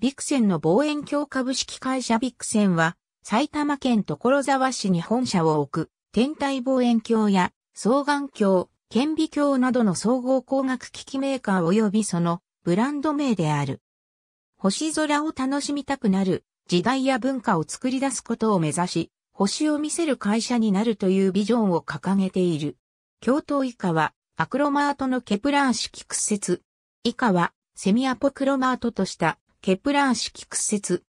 ビクセンの望遠鏡株式会社ビクセンは、埼玉県所沢市に本社を置く、天体望遠鏡や双眼鏡、顕微鏡などの総合工学機器メーカー及びそのブランド名である。星空を楽しみたくなる時代や文化を作り出すことを目指し、星を見せる会社になるというビジョンを掲げている。京都以下はアクロマートのケプラー式屈折。以下はセミアポクロマートとしたケプラー式屈折。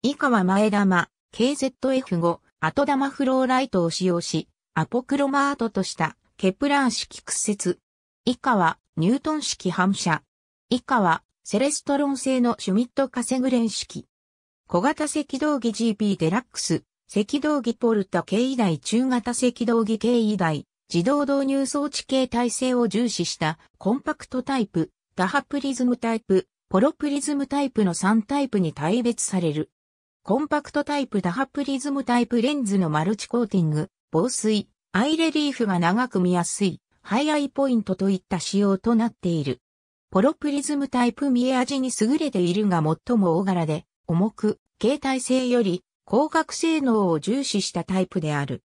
以下は前玉、KZF5、後玉フローライトを使用し、アポクロマートとしたケプラー式屈折。以下はニュートン式反射。以下はセレストロン製のシュミット・カセグレン式。小型赤道儀 GP デラックス、赤道儀ポルタ経台中型赤道儀経台自動導入装置系体制を重視したコンパクトタイプ、打破プリズムタイプ、ポロプリズムタイプの3タイプに大別される。コンパクトタイプ打破プリズムタイプレンズのマルチコーティング、防水、アイレリーフが長く見やすい、ハイアイポイントといった仕様となっている。ポロプリズムタイプ見え味に優れているが最も大柄で、重く、携帯性より、光学性能を重視したタイプである。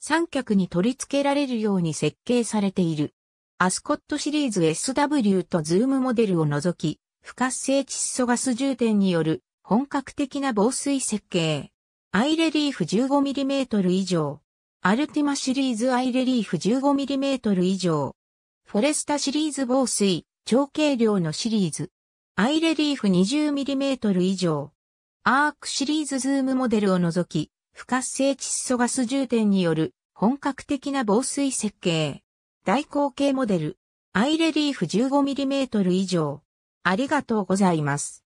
三脚に取り付けられるように設計されている。アスコットシリーズ SW とズームモデルを除き、不活性窒素ガス充填による本格的な防水設計。アイレリーフ 15mm 以上。アルティマシリーズアイレリーフ 15mm 以上。フォレスタシリーズ防水、超軽量のシリーズ。アイレリーフ 20mm 以上。アークシリーズズームモデルを除き、不活性窒素ガス充填による本格的な防水設計。大口径モデル。アイレリーフ 15mm 以上。ありがとうございます。